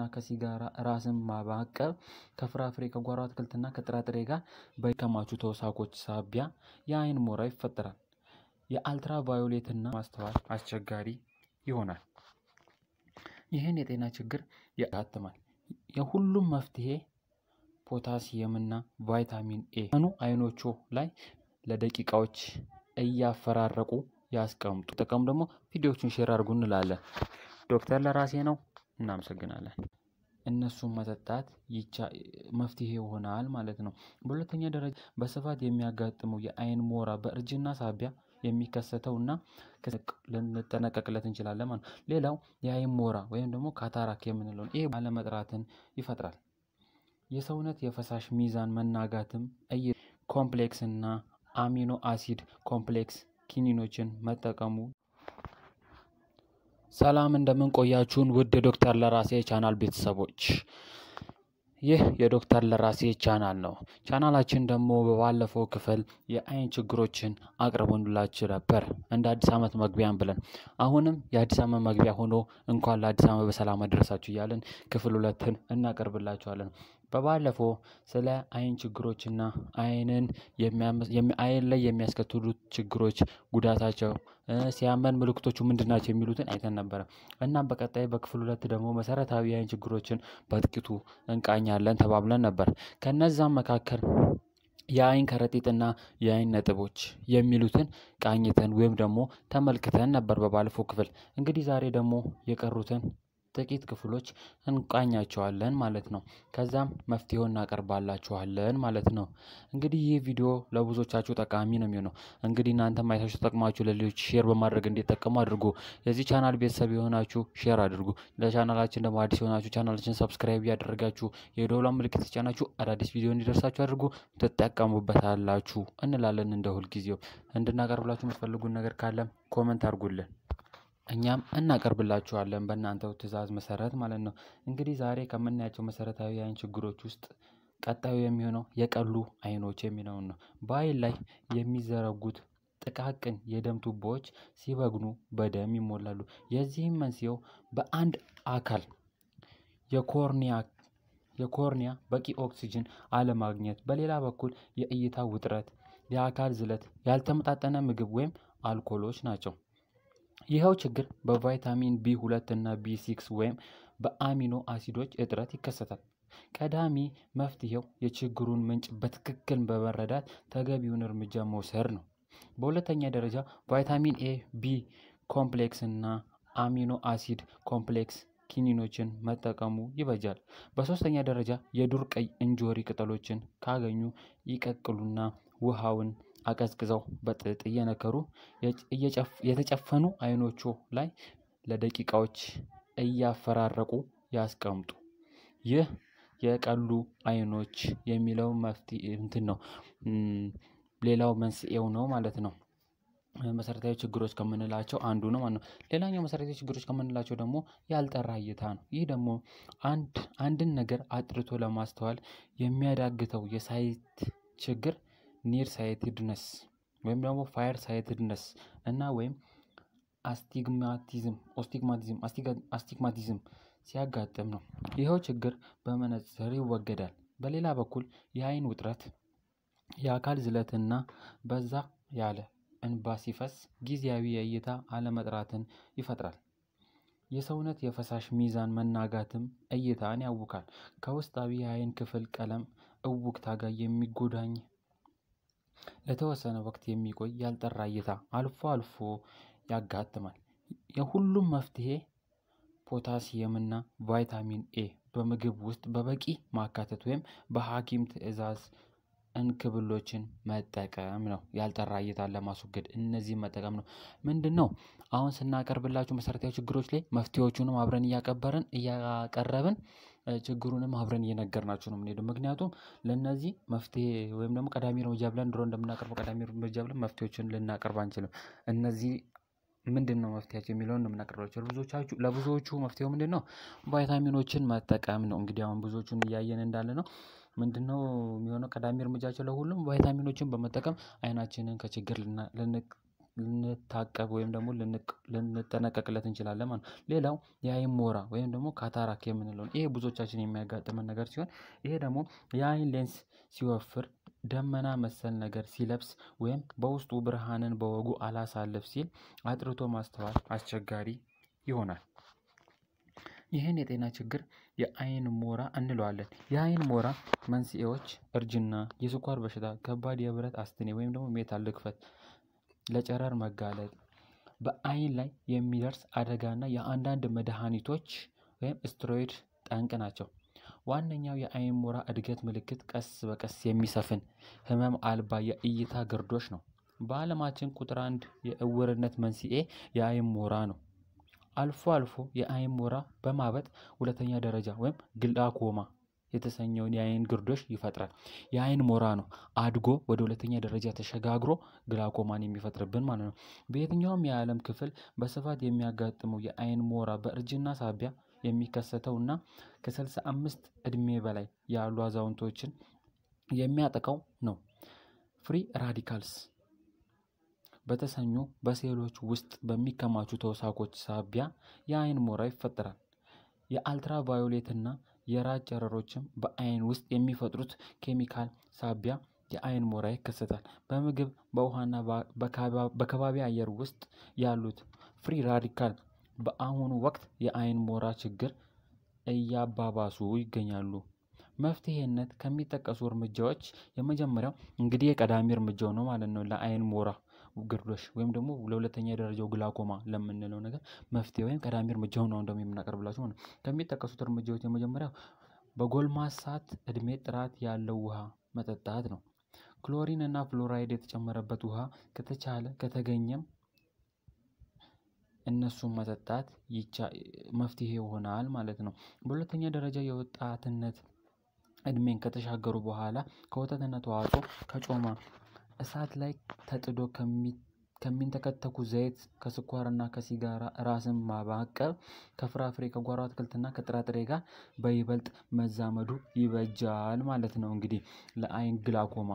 ከጫትና ከሲጋራ ራስን ማባቀብ ከፍራፍሬ ከጓሮ አትክልትና ከጥራጥሬ ጋር በከማቹ ተውሳኮች ሳቢያ የአይን ሞራ ይፈጠራል። የአልትራ ቫዮሌትና ማስተዋል አስቸጋሪ ይሆናል። ይህን የጤና ችግር ያትማል። የሁሉም መፍትሄ ፖታሲየምና ቫይታሚን ኤ ኑ አይኖቹ ላይ ለደቂቃዎች እያፈራረቁ ያስቀምጡ። ጥቅም ደግሞ ቪዲዮዎቹን ሼር አድርጉ እንላለን። ዶክተር ለራሴ ነው። እናመሰግናለን። እነሱን መጠጣት ይቻ መፍትሄ ይሆናል ማለት ነው። በሁለተኛ ደረጃ በስፋት የሚያጋጥመው የአይን ሞራ በእርጅና ሳቢያ የሚከሰተው እና ልንጠነቀቅለት እንችላለን ማለት ነው። ሌላው የአይን ሞራ ወይም ደግሞ ካታራክ የምንለው ይሄ አለመጥራትን ይፈጥራል። የሰውነት የፈሳሽ ሚዛን መናጋትም እይ ኮምፕሌክስ እና አሚኖ አሲድ ኮምፕሌክስ ኪኒኖችን መጠቀሙ ሰላም እንደምን ቆያችሁን? ውድ ዶክተር ለራሴ ቻናል ቤተሰቦች ይህ የዶክተር ለራሴ ቻናል ነው። ቻናላችን ደግሞ በባለፈው ክፍል የአይን ችግሮችን አቅርቦንላችሁ ነበር እንደ አዲስ ዓመት መግቢያን ብለን አሁንም የአዲስ ዓመት መግቢያ ሆኖ እንኳን ለአዲስ ዓመት በሰላም አደረሳችሁ እያለን ክፍል ሁለትን እናቀርብላችኋለን። በባለፈው ስለ አይን ችግሮችና አይንን አይን ላይ የሚያስከትሉት ችግሮች ጉዳታቸው ሲያመን ምልክቶቹ ምንድን ናቸው የሚሉትን አይተን ነበረ። እናም በቀጣይ በክፍል ሁለት ደግሞ መሰረታዊ የአይን ችግሮችን በጥቂቱ እንቃኛለን ተባብለን ነበር። ከነዛም መካከል የአይን ከረጢትና የአይን ነጥቦች የሚሉትን ቃኝተን ወይም ደግሞ ተመልክተን ነበር በባለፈው ክፍል። እንግዲህ ዛሬ ደግሞ የቀሩትን ጥቂት ክፍሎች እንቃኛቸዋለን ማለት ነው። ከዛም መፍትሄው እናቀርባላችኋለን ማለት ነው። እንግዲህ ይህ ቪዲዮ ለብዙዎቻችሁ ጠቃሚ ነው የሚሆነው። እንግዲህ እናንተ ማየታችሁ ተጠቅማችሁ ለሌሎች ሼር በማድረግ እንዲጠቀሙ አድርጉ። የዚህ ቻናል ቤተሰብ የሆናችሁ ሼር አድርጉ። ለቻናላችን ደግሞ አዲስ የሆናችሁ ቻናላችን ሰብስክራይብ እያደረጋችሁ የደውሏን ምልክት ተጫናችሁ አዳዲስ ቪዲዮ እንዲደርሳችሁ አድርጉ። ትጠቀሙበታላችሁ እንላለን እንደ ሁልጊዜው። እንድናቀርብላችሁ የምትፈልጉን ነገር ካለም ኮመንት አድርጉልን። እኛም እናቀርብላችኋለን በእናንተው ትዕዛዝ መሰረት ማለት ነው። እንግዲህ ዛሬ ከምናያቸው መሰረታዊ የአይን ችግሮች ውስጥ ቀጣዩ የሚሆነው የቀሉ አይኖች የሚለውን ነው። በአይን ላይ የሚዘረጉት ጥቃቅን የደም ቱቦዎች ሲበግኑ በደም ይሞላሉ። የዚህም መንስኤው በአንድ አካል የኮርኒያ የኮርኒያ በቂ ኦክሲጅን አለማግኘት፣ በሌላ በኩል የእይታ ውጥረት፣ የአካል ዝለት፣ ያልተመጣጠነ ምግብ ወይም አልኮሎች ናቸው። ይኸው ችግር በቫይታሚን ቢ 2 እና ቢ 6 ወይም በአሚኖ አሲዶች እጥረት ይከሰታል። ቀዳሚ መፍትሄው የችግሩን ምንጭ በትክክል በመረዳት ተገቢውን እርምጃ መውሰድ ነው። በሁለተኛ ደረጃ ቫይታሚን ኤ፣ ቢ ኮምፕሌክስ እና አሚኖ አሲድ ኮምፕሌክስ ኪኒኖችን መጠቀሙ ይበጃል። በሶስተኛ ደረጃ የዱር ቀይ እንጆሪ ቅጠሎችን ካገኙ ይቀቅሉና ውሃውን አቀዝቅዘው በጥጥ እየነከሩ የተጨፈኑ አይኖቹ ላይ ለደቂቃዎች እያፈራረቁ ያስቀምጡ። ይህ የቀሉ አይኖች የሚለው መፍትሄ እንትን ነው፣ ሌላው መንስኤው ነው ማለት ነው። መሰረታዊ ችግሮች ከምንላቸው አንዱ ነው ማለት ነው። ሌላኛው መሰረታዊ ችግሮች ከምንላቸው ደግሞ ያልጠራ እይታ ነው። ይህ ደግሞ አንድ አንድን ነገር አጥርቶ ለማስተዋል የሚያዳግተው የሳይት ችግር ኒር ሳይትድነስ ወይም ደግሞ ፋየር ሳይትድነስ እና ወይም አስቲግማቲዝም ኦስቲግማቲዝም አስቲግማቲዝም ሲያጋጥም ነው። ይኸው ችግር በመነጽር ይወገዳል። በሌላ በኩል የአይን ውጥረት፣ የአካል ዝለትና በዛ ያለ እንባ ሲፈስ ጊዜያዊ የእይታ አለመጥራትን ይፈጥራል። የሰውነት የፈሳሽ ሚዛን መናጋትም እይታን ያውካል። ከውስጣዊ የአይን ክፍል ቀለም እውክታ ጋር የሚጎዳኝ ለተወሰነ ወቅት የሚቆይ ያልጠራ እይታ አልፎ አልፎ ያጋጥማል። የሁሉም መፍትሄ ፖታሲየምና ቫይታሚን ኤ በምግብ ውስጥ በበቂ ማካተት ወይም በሐኪም ትዕዛዝ እንክብሎችን መጠቀም ነው። ያልጠራ እይታን ለማስወገድ እነዚህ መጠቀም ነው። ምንድን ነው አሁን ስናቀርብላችሁ መሰረታዊ ችግሮች ላይ መፍትሄዎቹንም አብረን እያቀበርን እያቀረብን ችግሩንም አብረን እየነገርናቸው ነው የምንሄደው። ምክንያቱም ለእነዚህ መፍትሄ ወይም ደግሞ ቀዳሚ እርምጃ ብለን ድሮ እንደምናቀርበው ቀዳሚ እርምጃ ብለን መፍትሄዎችን ልናቀርብ አንችልም። እነዚህ ምንድን ነው መፍትያቸው የሚለውን ነው የምናቀርባቸው። ብዙዎቻችሁ ለብዙዎቹ መፍትሄው ምንድን ነው? ቫይታሚኖችን መጠቀም ነው። እንግዲህ አሁን ብዙዎቹን እያየን እንዳለ ነው ምንድን ነው የሚሆነው? ቀዳሚ እርምጃቸው ለሁሉም ቫይታሚኖችን በመጠቀም አይናችንን ከችግር ልንታቀብ ወይም ደግሞ ልንጠነቀቅለት እንችላለን ማለት ነው። ሌላው የአይን ሞራ ወይም ደግሞ ካታራክ የምንለው ይሄ ብዙዎቻችን የሚያጋጥመን ነገር ሲሆን ይሄ ደግሞ የአይን ሌንስ ሲወፍር ደመና መሰል ነገር ሲለብስ ወይም በውስጡ ብርሃንን በወጉ አላሳልፍ ሲል አጥርቶ ማስተዋል አስቸጋሪ ይሆናል። ይህን የጤና ችግር የአይን ሞራ እንለዋለን። የአይን ሞራ መንስኤዎች እርጅና፣ የስኳር በሽታ፣ ከባድ የብረት አስትኔ ወይም ደግሞ ሜታል ልክፈት ለጨረር መጋለጥ፣ በአይን ላይ የሚደርስ አደጋና የአንዳንድ መድኃኒቶች ወይም ስትሮይድ ጠንቅ ናቸው። ዋነኛው የአይን ሞራ እድገት ምልክት ቀስ በቀስ የሚሰፍን ህመም አልባ የእይታ ግርዶሽ ነው። በዓለማችን ቁጥር አንድ የእውርነት መንስኤ የአይን ሞራ ነው። አልፎ አልፎ የአይን ሞራ በማበጥ ሁለተኛ ደረጃ ወይም ግላኮማ የተሰኘውን የአይን ግርዶሽ ይፈጥራል። የአይን ሞራ ነው አድጎ ወደ ሁለተኛ ደረጃ ተሸጋግሮ ግላኮማን የሚፈጥርብን ማለት ነው። በየትኛውም የዓለም ክፍል በስፋት የሚያጋጥመው የአይን ሞራ በእርጅና ሳቢያ የሚከሰተው እና ከ አምስት እድሜ በላይ ያሉ አዛውንቶችን የሚያጠቃው ነው። ፍሪ ራዲካልስ በተሰኙ በሴሎች ውስጥ በሚከማቹ ተውሳኮች ሳቢያ የአይን ሞራ ይፈጠራል። የአልትራ ቫዮሌት እና የራስ ጨረሮችም በአይን ውስጥ የሚፈጥሩት ኬሚካል ሳቢያ የአይን ሞራ ይከሰታል። በምግብ በውሃና በከባቢ አየር ውስጥ ያሉት ፍሪ ራዲካል በአሁኑ ወቅት የአይን ሞራ ችግር እያባባሱ ይገኛሉ። መፍትሄነት ከሚጠቀሱ እርምጃዎች የመጀመሪያው እንግዲህ የቀዳሚ እርምጃው ነው ማለት ነው ለአይን ሞራ ግርዶሽ ወይም ደግሞ ለሁለተኛ ደረጃው ግላኮማ ለምንለው ነገር መፍትሄ ወይም ቀዳሚ እርምጃው ነው እንደምናቀርብላችሁ ነው። ከሚጠቀሱት እርምጃዎች የመጀመሪያው በጎልማሳት እድሜ ጥራት ያለው ውሃ መጠጣት ነው። ክሎሪን እና ፍሎራይድ የተጨመረበት ውሃ ከተቻለ ከተገኘም እነሱን መጠጣት መፍትሄ ይሆናል ማለት ነው። በሁለተኛ ደረጃ የወጣትነት እድሜን ከተሻገሩ በኋላ ከወተትነት ተዋጽኦ ከጮማ እሳት ላይ ተጥዶ ከሚንተከተኩ ዘይት፣ ከስኳር እና ከሲጋራ ራስን ማቀብ ከፍራፍሬ ከጓሮ አትክልትና ከጥራጥሬ ጋር በይበልጥ መዛመዱ ይበጃል ማለት ነው። እንግዲህ ለአይን ግላኮማ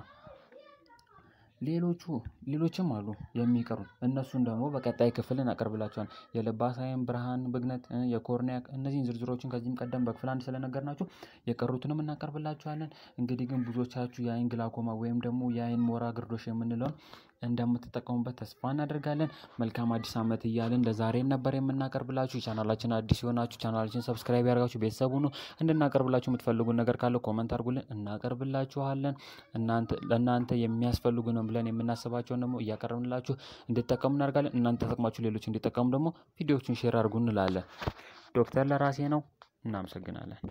ሌሎቹ ሌሎችም አሉ የሚቀሩት እነሱን ደግሞ በቀጣይ ክፍል እናቀርብላችኋል። የልባሳውያን ብርሃን ብግነት፣ የኮርኒያክ እነዚህን ዝርዝሮችን ከዚህም ቀደም በክፍል አንድ ስለነገርናችሁ የቀሩትንም እናቀርብላቸዋለን። እንግዲህ ግን ብዙዎቻችሁ የአይን ግላኮማ ወይም ደግሞ የአይን ሞራ ግርዶሽ የምንለውን እንደምትጠቀሙበት ተስፋ እናደርጋለን። መልካም አዲስ ዓመት እያለን ለዛሬም ነበር የምናቀርብላችሁ። ቻናላችን አዲስ የሆናችሁ ቻናላችን ሰብስክራይብ ያደርጋችሁ ቤተሰብ ሁኑ። እንድናቀርብላችሁ የምትፈልጉን ነገር ካለ ኮመንት አድርጉልን፣ እናቀርብላችኋለን። ለእናንተ የሚያስፈልጉ ነው ብለን የምናስባቸውን ደግሞ እያቀረብንላችሁ እንድጠቀሙ እናደርጋለን። እናንተ ተጠቅማችሁ ሌሎች እንዲጠቀሙ ደግሞ ቪዲዮዎቹን ሼር አድርጉ እንላለን። ዶክተር ለራሴ ነው። እናመሰግናለን።